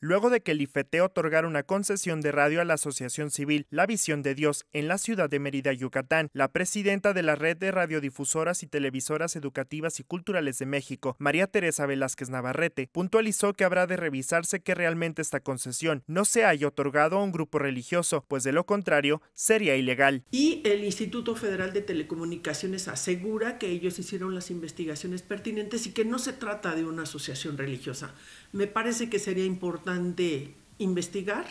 Luego de que el IFETE otorgara una concesión de radio a la Asociación Civil La Visión de Dios en la ciudad de Mérida, Yucatán, la presidenta de la Red de Radiodifusoras y Televisoras Educativas y Culturales de México, María Teresa Velázquez Navarrete, puntualizó que habrá de revisarse que realmente esta concesión no se haya otorgado a un grupo religioso, pues de lo contrario sería ilegal. Y el Instituto Federal de Telecomunicaciones asegura que ellos hicieron las investigaciones pertinentes y que no se trata de una asociación religiosa. Me parece que sería importante de investigar,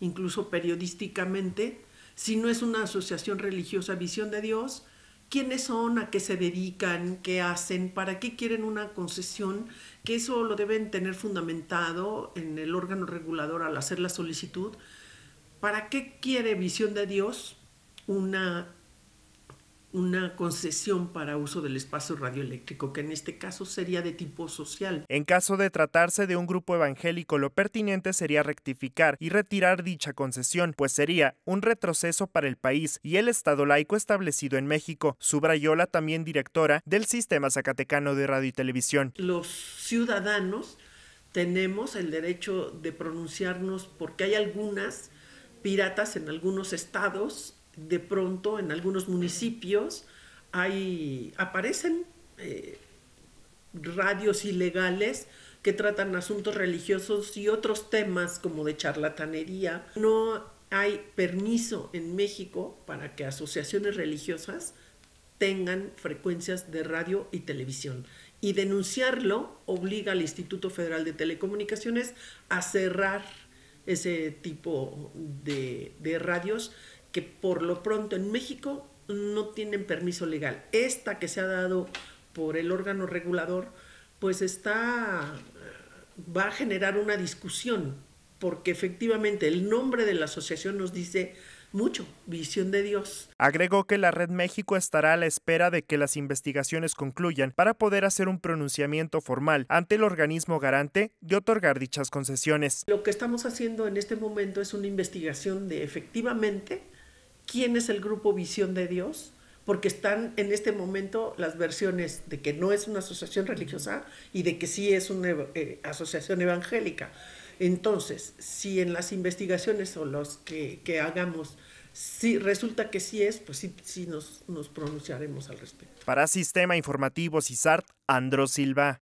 incluso periodísticamente, si no es una asociación religiosa, visión de Dios, quiénes son, a qué se dedican, qué hacen, para qué quieren una concesión, que eso lo deben tener fundamentado en el órgano regulador al hacer la solicitud. ¿Para qué quiere visión de Dios una una concesión para uso del espacio radioeléctrico, que en este caso sería de tipo social. En caso de tratarse de un grupo evangélico, lo pertinente sería rectificar y retirar dicha concesión, pues sería un retroceso para el país y el Estado laico establecido en México, subrayó la también directora del Sistema Zacatecano de Radio y Televisión. Los ciudadanos tenemos el derecho de pronunciarnos porque hay algunas piratas en algunos estados de pronto en algunos municipios hay, aparecen eh, radios ilegales que tratan asuntos religiosos y otros temas como de charlatanería. No hay permiso en México para que asociaciones religiosas tengan frecuencias de radio y televisión. Y denunciarlo obliga al Instituto Federal de Telecomunicaciones a cerrar ese tipo de, de radios que por lo pronto en México no tienen permiso legal. Esta que se ha dado por el órgano regulador, pues está, eh, va a generar una discusión, porque efectivamente el nombre de la asociación nos dice mucho, visión de Dios. Agregó que la Red México estará a la espera de que las investigaciones concluyan para poder hacer un pronunciamiento formal ante el organismo garante de otorgar dichas concesiones. Lo que estamos haciendo en este momento es una investigación de efectivamente quién es el grupo Visión de Dios, porque están en este momento las versiones de que no es una asociación religiosa y de que sí es una eh, asociación evangélica. Entonces, si en las investigaciones o los que, hagamos si resulta que sí es, pues sí, sí nos, pronunciaremos al respecto. Para Sistema Informativo CISART, Andro Silva.